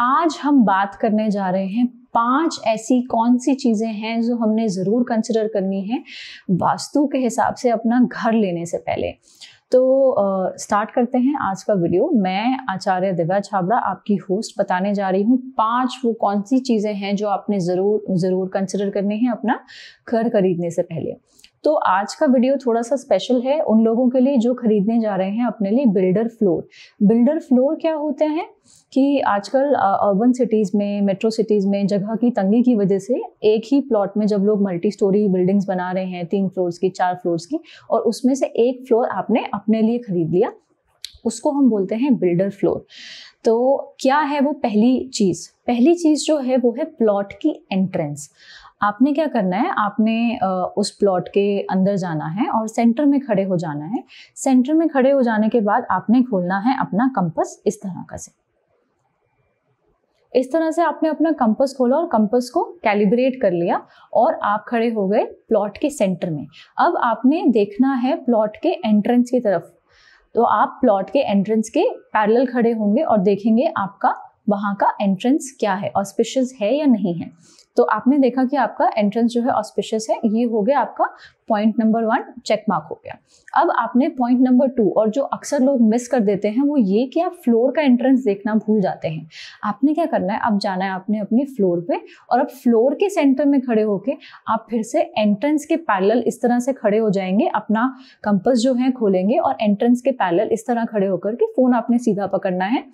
आज हम बात करने जा रहे हैं पांच ऐसी कौन सी चीज़ें हैं जो हमने ज़रूर कंसिडर करनी है वास्तु के हिसाब से अपना घर लेने से पहले तो स्टार्ट करते हैं आज का वीडियो मैं आचार्य दिव्या छाबड़ा आपकी होस्ट बताने जा रही हूँ पांच वो कौन सी चीज़ें हैं जो आपने ज़रूर ज़रूर कंसिडर करनी है अपना घर खरीदने से पहले तो आज का वीडियो थोड़ा सा स्पेशल है उन लोगों के लिए जो खरीदने जा रहे हैं अपने लिए बिल्डर फ्लोर बिल्डर फ्लोर क्या होते हैं कि आजकल अर्बन सिटीज़ में मेट्रो सिटीज़ में जगह की तंगी की वजह से एक ही प्लॉट में जब लोग मल्टी स्टोरी बिल्डिंग्स बना रहे हैं तीन फ्लोर्स की चार फ्लोर्स की और उसमें से एक फ्लोर आपने अपने लिए खरीद लिया उसको हम बोलते हैं बिल्डर फ्लोर तो क्या है वो पहली चीज़ पहली चीज़ जो है वो है प्लॉट की एंट्रेंस आपने क्या करना है आपने उस प्लॉट के अंदर जाना है और सेंटर में खड़े हो जाना है सेंटर में खड़े हो जाने के बाद आपने खोलना है अपना कंपस इस तरह का से इस तरह से आपने अपना कंपस खोला और कंपस को कैलिब्रेट कर लिया और आप खड़े हो गए प्लॉट के सेंटर में अब आपने देखना है प्लॉट के एंट्रेंस की तरफ तो आप प्लॉट के एंट्रेंस के पैरेलल खड़े होंगे और देखेंगे आपका वहां का एंट्रेंस क्या है ऑस्पिशियस है या नहीं है तो आपने देखा कि आपका एंट्रेंस जो है ऑस्पिशियस है ये हो गया आपका point number one check mark हो गया अब आपने पॉइंट नंबर टू और जो अक्सर लोग मिस कर देते हैं वो ये कि आप फ्लोर का एंट्रेंस देखना भूल जाते हैं आपने क्या करना है अब जाना है आपने अपने फ्लोर पे और अब फ्लोर के सेंटर में खड़े होके आप फिर से एंट्रेंस के पैरल इस तरह से खड़े हो जाएंगे अपना कंपस जो है खोलेंगे और एंट्रेंस के पैरल इस तरह खड़े होकर के फ़ोन आपने सीधा पकड़ना है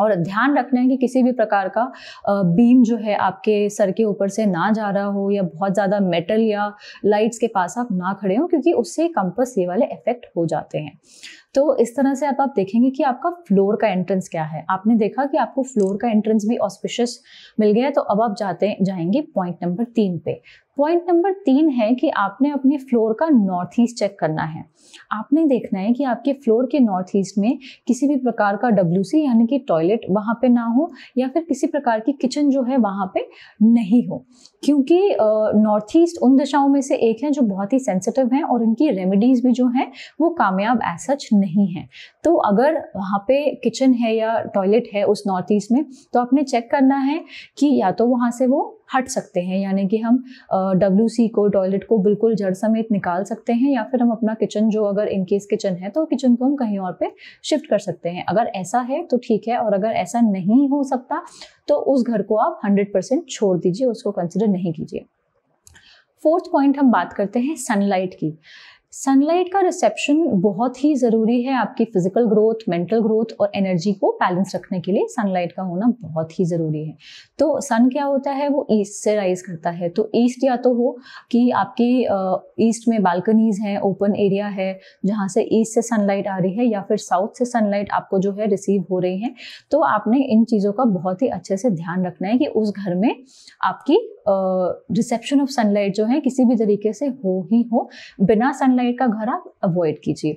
और ध्यान रखना है कि किसी भी प्रकार का बीम जो है आपके सर के ऊपर से ना जा रहा हो या बहुत ज़्यादा मेटल या लाइट्स के पास आप ना खड़े हो क्योंकि उससे कंपस ये वाले इफेक्ट हो जाते हैं तो इस तरह से आप आप देखेंगे कि आपका फ्लोर का एंट्रेंस क्या है आपने देखा कि आपको फ्लोर का एंट्रेंस भी ऑस्पिशियस मिल गया है तो अब आप जाते जाएंगे पॉइंट नंबर तीन पे पॉइंट नंबर तीन है कि आपने अपने फ्लोर का नॉर्थ ईस्ट चेक करना है आपने देखना है कि आपके फ्लोर के नॉर्थ ईस्ट में किसी भी प्रकार का डब्ल्यू यानी कि टॉयलेट वहाँ पे ना हो या फिर किसी प्रकार की किचन जो है वहाँ पे नहीं हो क्योंकि नॉर्थ ईस्ट उन दिशाओं में से एक है जो बहुत ही सेंसिटिव हैं और इनकी रेमिडीज भी जो हैं वो कामयाब एज सच नहीं है तो अगर वहाँ पे किचन है या टॉयलेट है उस नॉर्थ ईस्ट में तो आपने चेक करना है कि या तो वहाँ से वो हट सकते हैं यानी कि हम डब्ल्यू सी को टॉयलेट को बिल्कुल जड़ समेत निकाल सकते हैं या फिर हम अपना किचन जो अगर इनकेस किचन है तो किचन को हम कहीं और पे शिफ्ट कर सकते हैं अगर ऐसा है तो ठीक है और अगर ऐसा नहीं हो सकता तो उस घर को आप हंड्रेड परसेंट छोड़ दीजिए उसको कंसिडर नहीं कीजिए फोर्थ पॉइंट हम बात करते हैं सनलाइट की सनलाइट का रिसेप्शन बहुत ही ज़रूरी है आपकी फिजिकल ग्रोथ मेंटल ग्रोथ और एनर्जी को बैलेंस रखने के लिए सनलाइट का होना बहुत ही ज़रूरी है तो सन क्या होता है वो ईस्ट से राइज करता है तो ईस्ट या तो हो कि आपकी ईस्ट में बालकनीज हैं ओपन एरिया है जहाँ से ईस्ट से सनलाइट आ रही है या फिर साउथ से सनलाइट आपको जो है रिसीव हो रही है तो आपने इन चीज़ों का बहुत ही अच्छे से ध्यान रखना है कि उस घर में आपकी रिसेप्शन ऑफ सनलाइट जो है किसी भी तरीके से हो ही हो बिना सनलाइट का घर आप अवॉइड कीजिए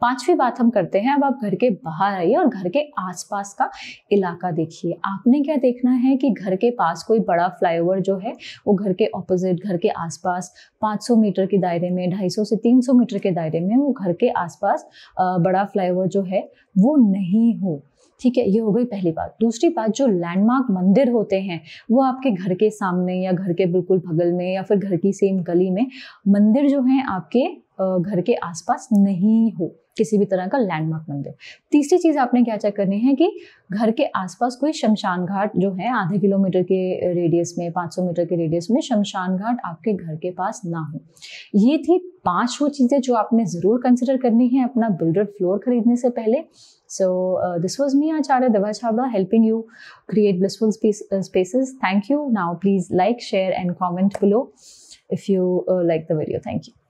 पांचवी बात हम करते हैं अब आप घर के बाहर आइए और घर के आसपास का इलाका देखिए आपने क्या देखना है कि घर के पास कोई बड़ा फ्लाईओवर जो है वो घर के ऑपोजिट घर के आसपास 500 मीटर के दायरे में 250 से 300 मीटर के दायरे में वो घर के आसपास बड़ा फ्लाईओवर जो है वो नहीं हो ठीक है ये हो गई पहली बात दूसरी बात जो लैंडमार्क मंदिर होते हैं वो आपके घर के सामने या घर के बिल्कुल बगल में या फिर घर की सेम गली में मंदिर जो है आपके घर के आसपास नहीं हो किसी भी तरह का लैंडमार्क मंदिर तीसरी चीज़ आपने क्या चेक करनी है कि घर के आसपास कोई शमशान घाट जो है आधे किलोमीटर के रेडियस में 500 मीटर के रेडियस में शमशान घाट आपके घर के पास ना हो ये थी पांच वो चीज़ें जो आपने ज़रूर कंसिडर करनी है अपना बिल्डर फ्लोर खरीदने से पहले so this was me Acharya Dava Chhabra helping you create blissful spaces thank you now please like share and comment below if you like the video thank you